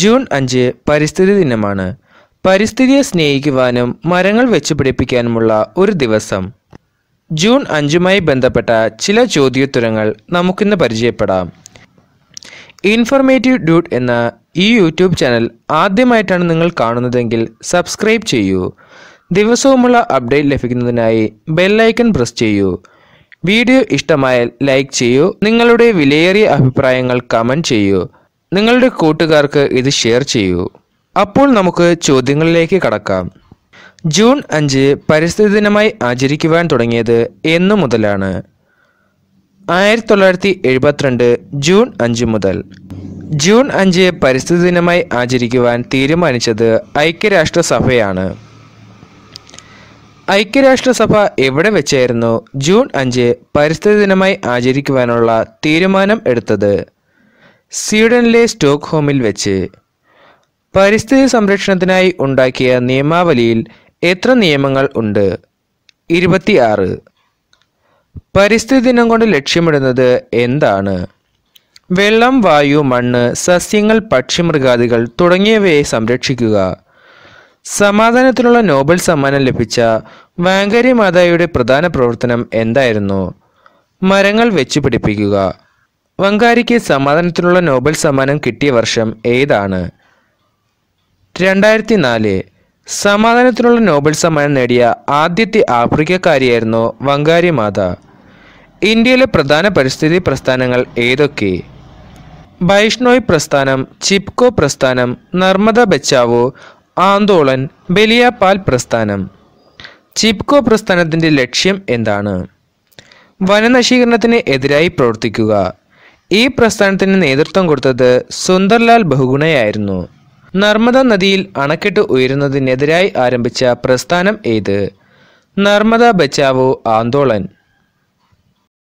June അഞ്ച് പരിസ്ഥിതി ദിനമാണ് പരിസ്ഥിതിയെ സ്നേഹിക്കുവാനും മരങ്ങൾ വെച്ചു പിടിപ്പിക്കാനുമുള്ള ഒരു ദിവസം ജൂൺ അഞ്ചുമായി ബന്ധപ്പെട്ട ചില ചോദ്യോത്തരങ്ങൾ നമുക്കിന്ന് പരിചയപ്പെടാം ഇൻഫർമേറ്റീവ് ഡ്യൂട്ട് എന്ന ഈ യൂട്യൂബ് ചാനൽ ആദ്യമായിട്ടാണ് നിങ്ങൾ കാണുന്നതെങ്കിൽ സബ്സ്ക്രൈബ് ചെയ്യൂ ദിവസവുമുള്ള അപ്ഡേറ്റ് ലഭിക്കുന്നതിനായി ബെല്ലൈക്കൺ പ്രസ് ചെയ്യൂ വീഡിയോ ഇഷ്ടമായാൽ ലൈക്ക് ചെയ്യൂ നിങ്ങളുടെ വിലയേറിയ അഭിപ്രായങ്ങൾ കമൻറ്റ് ചെയ്യൂ നിങ്ങളുടെ കൂട്ടുകാർക്ക് ഇത് ഷെയർ ചെയ്യൂ അപ്പോൾ നമുക്ക് ചോദ്യങ്ങളിലേക്ക് കടക്കാം ജൂൺ അഞ്ച് പരിസ്ഥിതി ദിനമായി ആചരിക്കുവാൻ തുടങ്ങിയത് എന്നു മുതലാണ് ആയിരത്തി തൊള്ളായിരത്തി എഴുപത്തിരണ്ട് ജൂൺ അഞ്ച് മുതൽ ജൂൺ അഞ്ച് പരിസ്ഥിതി ദിനമായി ആചരിക്കുവാൻ തീരുമാനിച്ചത് ഐക്യരാഷ്ട്രസഭയാണ് ഐക്യരാഷ്ട്രസഭ എവിടെ വെച്ചായിരുന്നു ജൂൺ അഞ്ച് പരിസ്ഥിതി ദിനമായി ആചരിക്കുവാനുള്ള തീരുമാനം എടുത്തത് സ്വീഡനിലെ സ്റ്റോക്ക്ഹോമിൽ വെച്ച് പരിസ്ഥിതി സംരക്ഷണത്തിനായി ഉണ്ടാക്കിയ നിയമാവലിയിൽ എത്ര നിയമങ്ങൾ ഉണ്ട് ഇരുപത്തിയാറ് പരിസ്ഥിതി ദിനം കൊണ്ട് ലക്ഷ്യമിടുന്നത് എന്താണ് വെള്ളം വായു മണ്ണ് സസ്യങ്ങൾ പക്ഷിമൃഗാദികൾ തുടങ്ങിയവയെ സംരക്ഷിക്കുക സമാധാനത്തിനുള്ള നോബൽ സമ്മാനം ലഭിച്ച വാങ്കരി മാതായുടെ പ്രധാന പ്രവർത്തനം എന്തായിരുന്നു മരങ്ങൾ വെച്ചുപിടിപ്പിക്കുക പിടിപ്പിക്കുക വങ്കാരിക്ക് സമാധാനത്തിനുള്ള നോബൽ സമ്മാനം കിട്ടിയ വർഷം ഏതാണ് രണ്ടായിരത്തി നാല് സമാധാനത്തിനുള്ള നോബൽ സമ്മാനം നേടിയ ആദ്യത്തെ ആഫ്രിക്കക്കാരിയായിരുന്നു വങ്കാരി മാത ഇന്ത്യയിലെ പ്രധാന പരിസ്ഥിതി പ്രസ്ഥാനങ്ങൾ ഏതൊക്കെ ബൈഷ്ണോയ് പ്രസ്ഥാനം ചിപ്കോ പ്രസ്ഥാനം നർമ്മദ ബച്ചാവോ ആന്തോളൻ ബലിയാപാൽ പ്രസ്ഥാനം ചിപ്കോ പ്രസ്ഥാനത്തിൻ്റെ ലക്ഷ്യം എന്താണ് വനനശീകരണത്തിന് എതിരായി പ്രവർത്തിക്കുക ഈ പ്രസ്ഥാനത്തിന് നേതൃത്വം കൊടുത്തത് സുന്ദർലാൽ ബഹുഗുണയായിരുന്നു നർമ്മദ നദിയിൽ അണക്കെട്ട് ഉയരുന്നതിനെതിരായി ആരംഭിച്ച പ്രസ്ഥാനം ഏത് നർമ്മദ ബച്ചാവോ ആന്തോളൻ